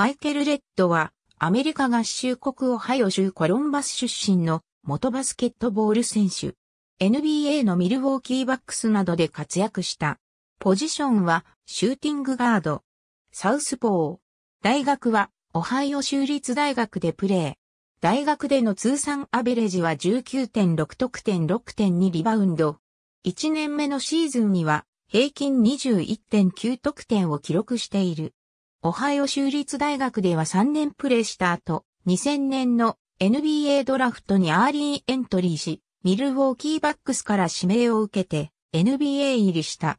マイケル・レッドは、アメリカ合衆国オハイオ州コロンバス出身の元バスケットボール選手。NBA のミルウォーキーバックスなどで活躍した。ポジションは、シューティングガード。サウスポー。大学は、オハイオ州立大学でプレー。大学での通算アベレージは19.6得点6.2リバウンド。1年目のシーズンには、平均21.9得点を記録している。オハイオ州立大学では3年プレーした後、2000年の NBA ドラフトにアーリーエントリーし、ミルウォーキーバックスから指名を受けて NBA 入りした。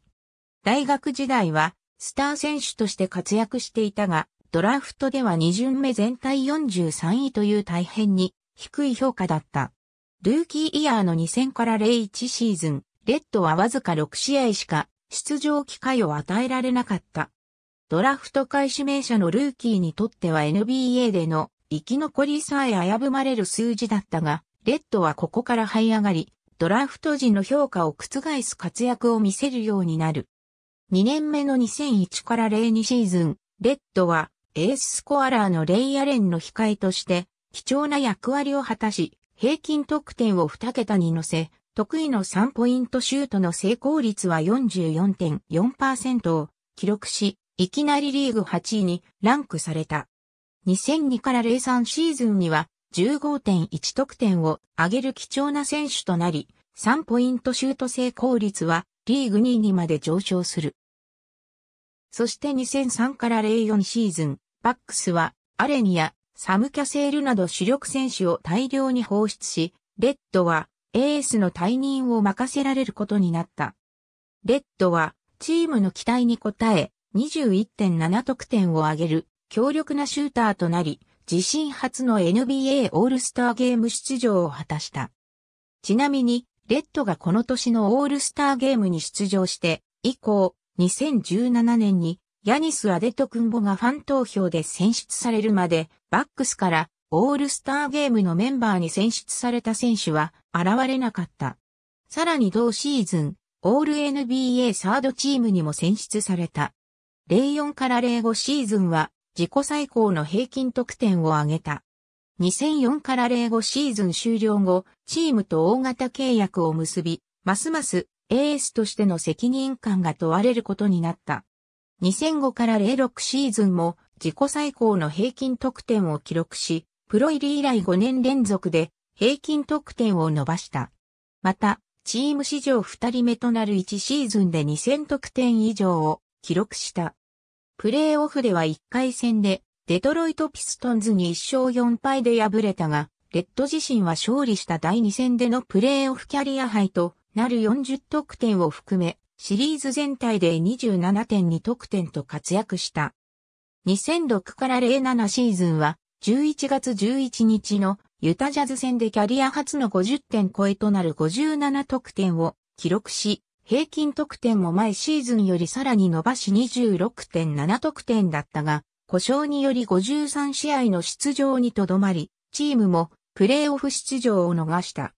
大学時代はスター選手として活躍していたが、ドラフトでは2巡目全体43位という大変に低い評価だった。ルーキーイヤーの2000から01シーズン、レッドはわずか6試合しか出場機会を与えられなかった。ドラフト開始名者のルーキーにとっては NBA での生き残りさえ危ぶまれる数字だったが、レッドはここから這い上がり、ドラフト時の評価を覆す活躍を見せるようになる。2年目の2001から02シーズン、レッドはエーススコアラーのレイアレンの控えとして、貴重な役割を果たし、平均得点を2桁に乗せ、得意の3ポイントシュートの成功率は44.4%を記録し、いきなりリーグ8位にランクされた。2002から03シーズンには15.1得点を上げる貴重な選手となり、3ポイントシュート成功率はリーグ2位にまで上昇する。そして2003から04シーズン、バックスはアレニア、サムキャセールなど主力選手を大量に放出し、レッドはエースの退任を任せられることになった。レッドはチームの期待に応え、21.7得点を挙げる強力なシューターとなり、自身初の NBA オールスターゲーム出場を果たした。ちなみに、レッドがこの年のオールスターゲームに出場して、以降、2017年に、ヤニス・アデト・クンボがファン投票で選出されるまで、バックスからオールスターゲームのメンバーに選出された選手は現れなかった。さらに同シーズン、オール NBA サードチームにも選出された。04から05シーズンは自己最高の平均得点を上げた。2004から05シーズン終了後、チームと大型契約を結び、ますますエースとしての責任感が問われることになった。2005から06シーズンも自己最高の平均得点を記録し、プロ入り以来5年連続で平均得点を伸ばした。また、チーム史上2人目となる1シーズンで2000得点以上を記録した。プレーオフでは1回戦で、デトロイトピストンズに1勝4敗で敗れたが、レッド自身は勝利した第2戦でのプレーオフキャリア杯となる40得点を含め、シリーズ全体で27.2得点と活躍した。2006から07シーズンは、11月11日のユタジャズ戦でキャリア初の50点超えとなる57得点を記録し、平均得点も前シーズンよりさらに伸ばし26.7得点だったが、故障により53試合の出場にとどまり、チームもプレーオフ出場を逃した。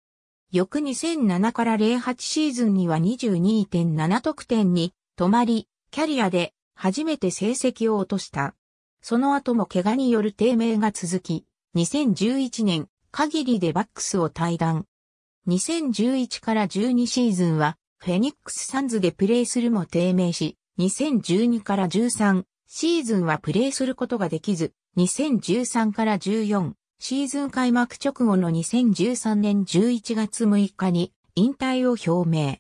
翌2007から08シーズンには22.7得点に止まり、キャリアで初めて成績を落とした。その後も怪我による低迷が続き、2011年限りでバックスを退団。2011から12シーズンはフェニックスサンズでプレーするも低迷し、2012から13シーズンはプレーすることができず、2013から14シーズン開幕直後の2013年11月6日に引退を表明。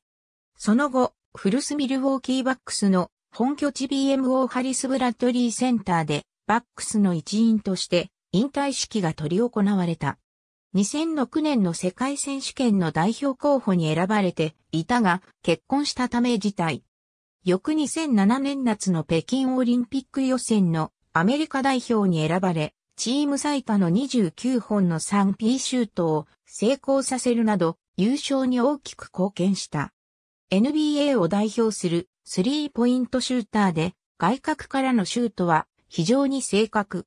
その後、フルスミルウォーキーバックスの本拠地 BMO ハリス・ブラッドリーセンターでバックスの一員として引退式が執り行われた。2006年の世界選手権の代表候補に選ばれていたが、結婚したため辞退。翌2007年夏の北京オリンピック予選のアメリカ代表に選ばれ、チーム最多の29本の 3P シュートを成功させるなど、優勝に大きく貢献した。NBA を代表するスリーポイントシューターで、外角からのシュートは非常に正確、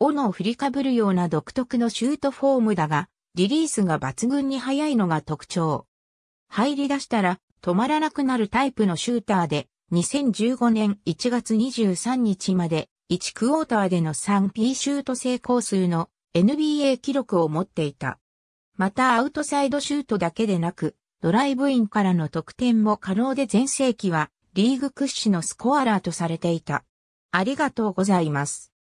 斧を振りかぶるような独特のシュートフォームだが、リリースが抜群に速いのが特徴。入り出したら止まらなくなるタイプのシューターで、2015年1月23日まで1クォーターでの 3P シュート成功数の NBA 記録を持っていた。またアウトサイドシュートだけでなく、ドライブインからの得点も可能で前世紀はリーグ屈指のスコアラーとされていた。ありがとうございます。